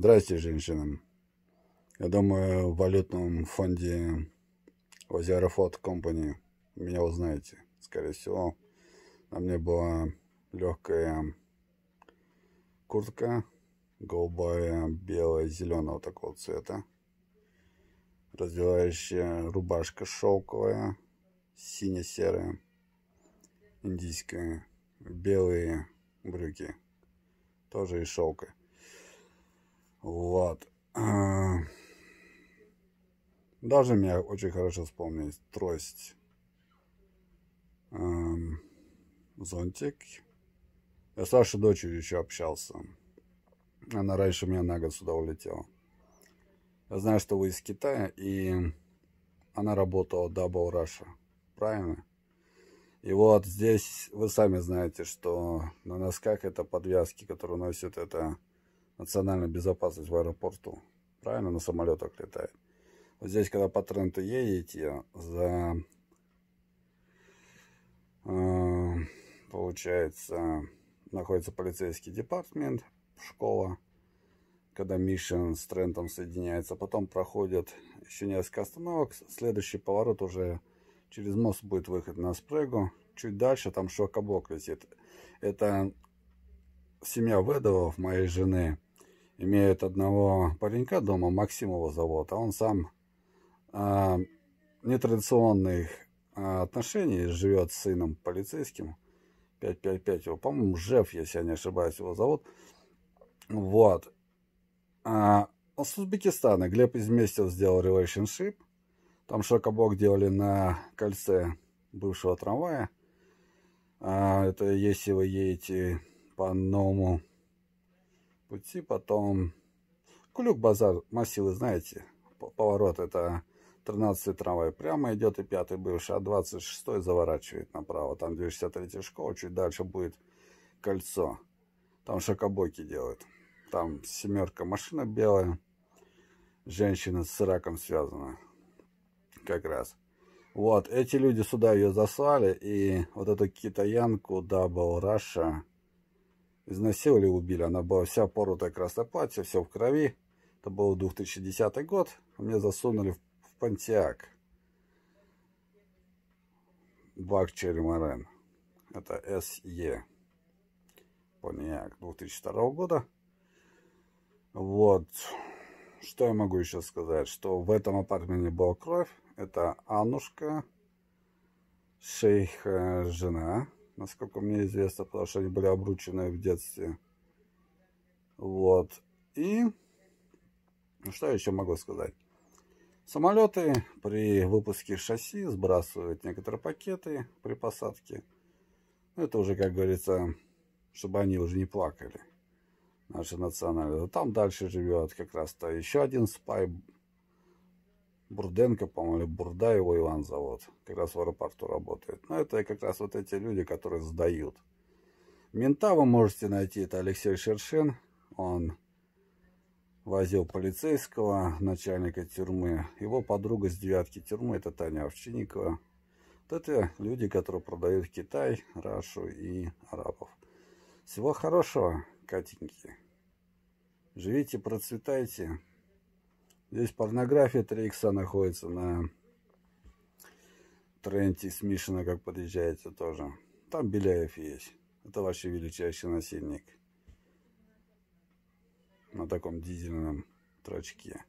Здрасте, женщины. Я думаю, в валютном фонде Озерофлот Компани меня узнаете. Скорее всего, на мне была легкая куртка, голубая, белая, зеленого такого цвета. Раздевающая рубашка шелковая, сине-серая, индийская, белые брюки, тоже из шелка. Вот. Эм, даже меня очень хорошо вспомнить. Трость. Эм, зонтик. Я с вашей дочерью еще общался. Она раньше меня на год сюда улетела. Я знаю, что вы из Китая, и она работала Double Russia. Правильно? И вот здесь вы сами знаете, что на носках это подвязки, которые носят это национальная безопасность в аэропорту. Правильно, на самолетах летает. Вот здесь, когда по тренду едете, за, э, получается, находится полицейский департамент, школа, когда Мишин с Трентом соединяется. Потом проходят еще несколько остановок. Следующий поворот уже через мост будет выход на Спрегу. Чуть дальше там шокоблок висит. Это семья Ведова, моей жены, имеет одного паренька дома, Максимова зовут, а он сам а, нетрадиционных а, отношений, живет с сыном полицейским, 555 его, по-моему, Жев если я не ошибаюсь, его зовут. Вот. А, с Узбекистана Глеб изместил, сделал relationship. Там шокобок делали на кольце бывшего трамвая. А, это если вы едете по новому пути, потом Клюк-базар, массивы, знаете, поворот это 13 трамвай прямо идет и 5 бывший, а 26 заворачивает направо, там 263 школа, чуть дальше будет кольцо, там шокобойки делают, там семерка машина белая, женщина с раком связана, как раз. Вот, эти люди сюда ее заслали, и вот эту китаянку Double Russia изнасиловали, убили. Она была вся поротая красное платье, все в крови. Это был 2010 год. Мне засунули в, в Пантиак. Бак Черемарен. Это СЕ. Пантиак 2002 года. Вот. Что я могу еще сказать? Что в этом апартаменте была кровь. Это Аннушка, шейх э, жена насколько мне известно, потому что они были обручены в детстве. Вот. И что я еще могу сказать? Самолеты при выпуске шасси сбрасывают некоторые пакеты при посадке. Ну, это уже, как говорится, чтобы они уже не плакали. Наши национальные. Там дальше живет как раз-то еще один спай Бурденко, по-моему, или Бурдаева Иван зовут, как раз в аэропорту работает. Но ну, это как раз вот эти люди, которые сдают. Мента вы можете найти, это Алексей Шершин, он возил полицейского, начальника тюрьмы. Его подруга с девятки тюрьмы, это Таня Овчинникова. Вот это люди, которые продают Китай, Рашу и арабов. Всего хорошего, Катеньки. Живите, процветайте. Здесь порнография 3Х находится на тренде смешано, как подъезжаете тоже. Там Беляев есть. Это вообще величайший насильник. На таком дизельном трачке.